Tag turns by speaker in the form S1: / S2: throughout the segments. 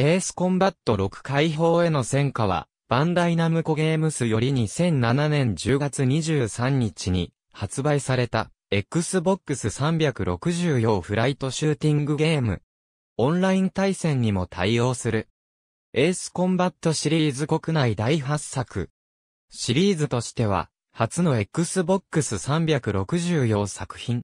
S1: エースコンバット6解放への戦果は、バンダイナムコゲームスより2007年10月23日に発売された Xbox 360用フライトシューティングゲーム。オンライン対戦にも対応する。エースコンバットシリーズ国内第8作。シリーズとしては、初の Xbox 360用作品。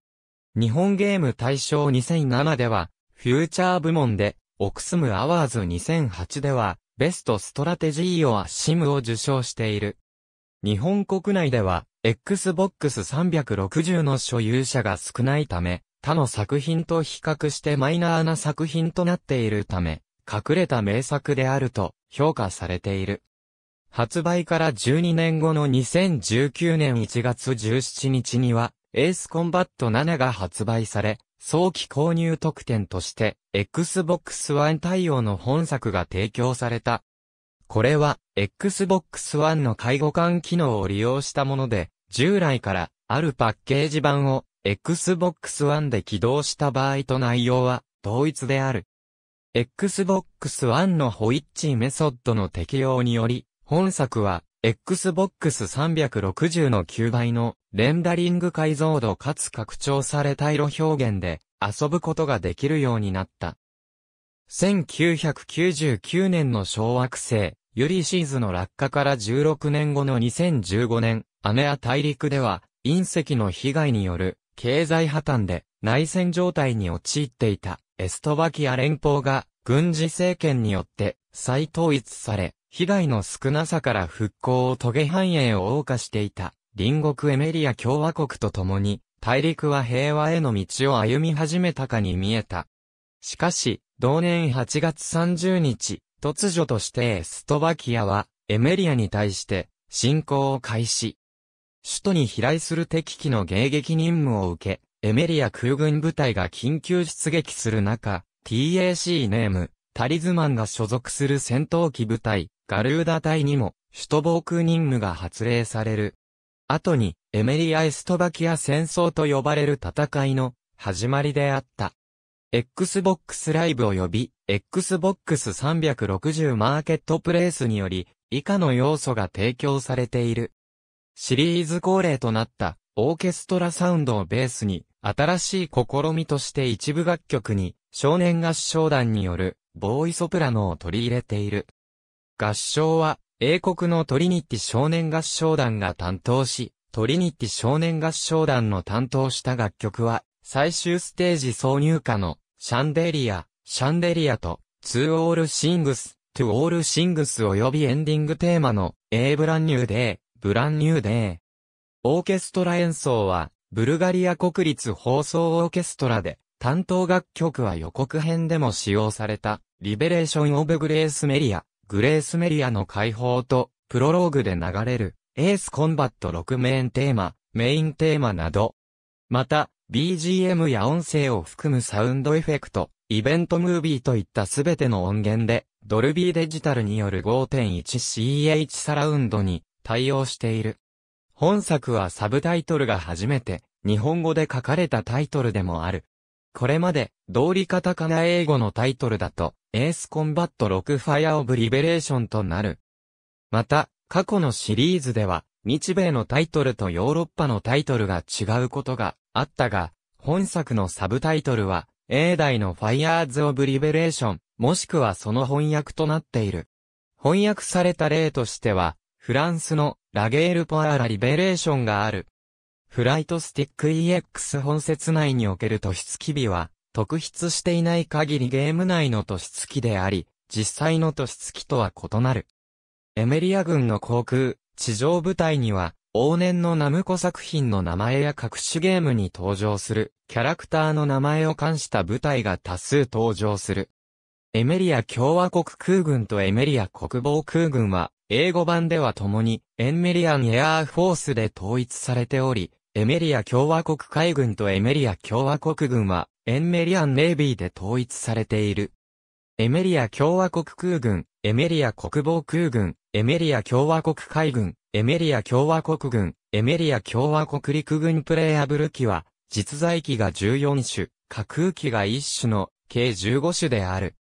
S1: 日本ゲーム大賞2007では、フューチャー部門で、オクスムアワーズ2008では、ベストストラテジーオアシムを受賞している。日本国内では、Xbox 360の所有者が少ないため、他の作品と比較してマイナーな作品となっているため、隠れた名作であると評価されている。発売から12年後の2019年1月17日には、エースコンバット7が発売され、早期購入特典として、Xbox One 対応の本作が提供された。これは、Xbox One の介護官機能を利用したもので、従来から、あるパッケージ版を、Xbox One で起動した場合と内容は、同一である。Xbox One のホイッチメソッドの適用により、本作は、Xbox 360の9倍のレンダリング解像度かつ拡張された色表現で遊ぶことができるようになった。1999年の小惑星、ユリシーズの落下から16年後の2015年、アメア大陸では隕石の被害による経済破綻で内戦状態に陥っていたエストバキア連邦が軍事政権によって再統一され、被害の少なさから復興を遂げ繁栄を謳歌していた、隣国エメリア共和国と共に、大陸は平和への道を歩み始めたかに見えた。しかし、同年8月30日、突如としてエストバキアは、エメリアに対して、侵攻を開始。首都に飛来する敵機の迎撃任務を受け、エメリア空軍部隊が緊急出撃する中、TAC ネーム、タリズマンが所属する戦闘機部隊、ガルーダ隊にも、首都防空任務が発令される。後に、エメリア・エストバキア戦争と呼ばれる戦いの、始まりであった。Xbox Live 及び、Xbox 360マーケットプレイスにより、以下の要素が提供されている。シリーズ恒例となった、オーケストラサウンドをベースに、新しい試みとして一部楽曲に、少年合唱団による、ボーイソプラノを取り入れている。合唱は、英国のトリニティ少年合唱団が担当し、トリニティ少年合唱団の担当した楽曲は、最終ステージ挿入歌の、シャンデリア、シャンデリアと、ツーオールシングス、トゥオールシングス及びエンディングテーマの、A ブランニューデー、ブランニューデー。オーケストラ演奏は、ブルガリア国立放送オーケストラで、担当楽曲は予告編でも使用された、リベレーション・オブ・グレース・メリア、グレース・メリアの解放と、プロローグで流れる、エース・コンバット6メインテーマ、メインテーマなど。また、BGM や音声を含むサウンドエフェクト、イベントムービーといったすべての音源で、ドルビーデジタルによる 5.1CH サラウンドに対応している。本作はサブタイトルが初めて日本語で書かれたタイトルでもあるこれまで、道理カタカナ英語のタイトルだと、エースコンバット6ファイアオブリベレーションとなる。また、過去のシリーズでは、日米のタイトルとヨーロッパのタイトルが違うことがあったが、本作のサブタイトルは、英代のファイアーズオブリベレーション、もしくはその翻訳となっている。翻訳された例としては、フランスのラゲール・ポアラ・リベレーションがある。フライトスティック EX 本節内における突出機微は、特筆していない限りゲーム内の突出機であり、実際の突出機とは異なる。エメリア軍の航空、地上部隊には、往年のナムコ作品の名前や各種ゲームに登場する、キャラクターの名前を冠した部隊が多数登場する。エメリア共和国空軍とエメリア国防空軍は、英語版では共に、エンメリアンエアーフォースで統一されており、エメリア共和国海軍とエメリア共和国軍は、エンメリアンネイビーで統一されている。エメリア共和国空軍、エメリア国防空軍、エメリア共和国海軍、エメリア共和国軍、エメリア共和国陸軍プレイアブル機は、実在機が14種、架空機が1種の計15種である。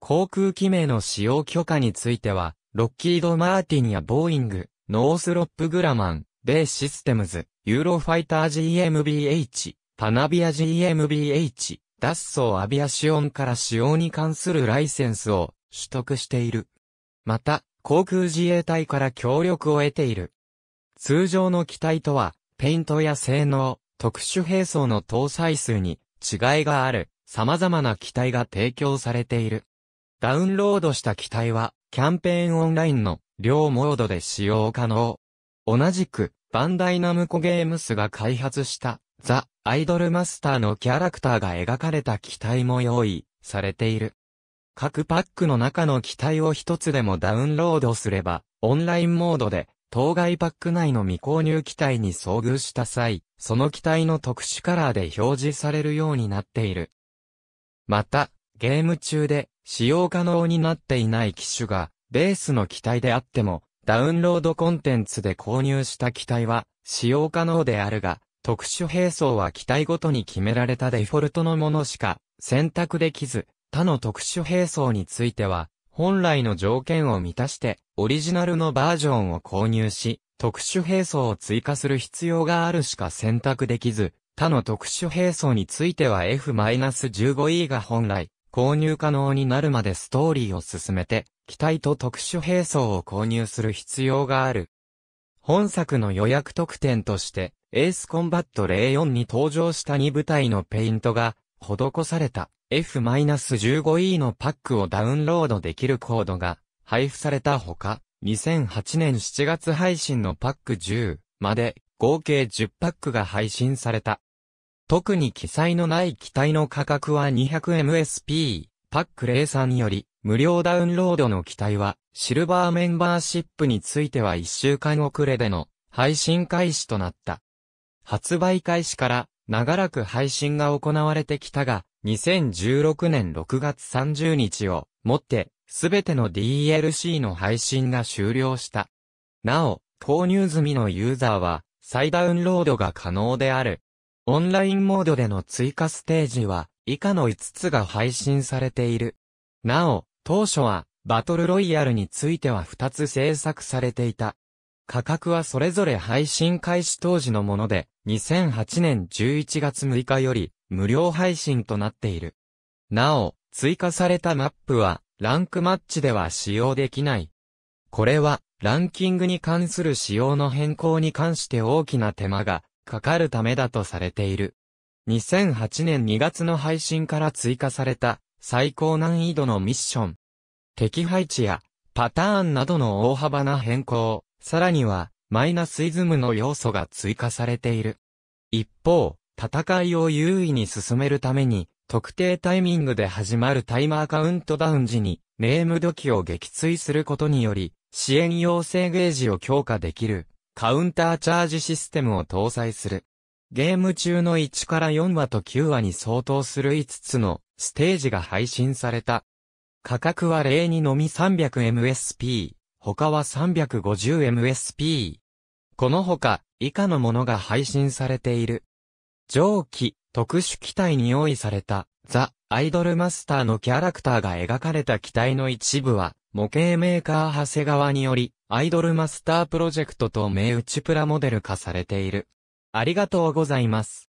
S1: 航空機名の使用許可については、ロッキード・マーティンやボーイング、ノースロップ・グラマン、米システムズ、ユーロファイター GMBH、パナビア GMBH、ダッソーアビアシオンから使用に関するライセンスを取得している。また、航空自衛隊から協力を得ている。通常の機体とは、ペイントや性能、特殊兵装の搭載数に違いがある、様々な機体が提供されている。ダウンロードした機体は、キャンペーンオンラインの両モードで使用可能。同じく、バンダイナムコゲームスが開発した、ザ・アイドルマスターのキャラクターが描かれた機体も用意されている。各パックの中の機体を一つでもダウンロードすれば、オンラインモードで、当該パック内の未購入機体に遭遇した際、その機体の特殊カラーで表示されるようになっている。また、ゲーム中で使用可能になっていない機種が、ベースの機体であっても、ダウンロードコンテンツで購入した機体は使用可能であるが、特殊兵装は機体ごとに決められたデフォルトのものしか選択できず、他の特殊兵装については、本来の条件を満たして、オリジナルのバージョンを購入し、特殊兵装を追加する必要があるしか選択できず、他の特殊兵装については F-15E が本来、購入可能になるまでストーリーを進めて、機体と特殊兵装を購入する必要がある。本作の予約特典として、エースコンバット04に登場した2部隊のペイントが、施された F-15E のパックをダウンロードできるコードが配布されたほか、2008年7月配信のパック10まで合計10パックが配信された。特に記載のない機体の価格は 200MSP、パックレイさんより、無料ダウンロードの機体は、シルバーメンバーシップについては1週間遅れでの配信開始となった。発売開始から長らく配信が行われてきたが、2016年6月30日をもって、すべての DLC の配信が終了した。なお、購入済みのユーザーは、再ダウンロードが可能である。オンラインモードでの追加ステージは、以下の5つが配信されている。なお、当初は、バトルロイヤルについては2つ制作されていた。価格はそれぞれ配信開始当時のもので、2008年11月6日より、無料配信となっている。なお、追加されたマップは、ランクマッチでは使用できない。これは、ランキングに関する仕様の変更に関して大きな手間がかかるためだとされている。2008年2月の配信から追加された最高難易度のミッション。敵配置やパターンなどの大幅な変更、さらにはマイナスイズムの要素が追加されている。一方、戦いを優位に進めるために、特定タイミングで始まるタイマーカウントダウン時に、ネーム土器を撃墜することにより、支援要請ゲージを強化できるカウンターチャージシステムを搭載する。ゲーム中の1から4話と9話に相当する5つのステージが配信された。価格は例にのみ 300MSP、他は 350MSP。この他、以下のものが配信されている。上記、特殊機体に用意された、ザ・アイドルマスターのキャラクターが描かれた機体の一部は、模型メーカー長谷川により、アイドルマスタープロジェクトと名打ちプラモデル化されている。ありがとうございます。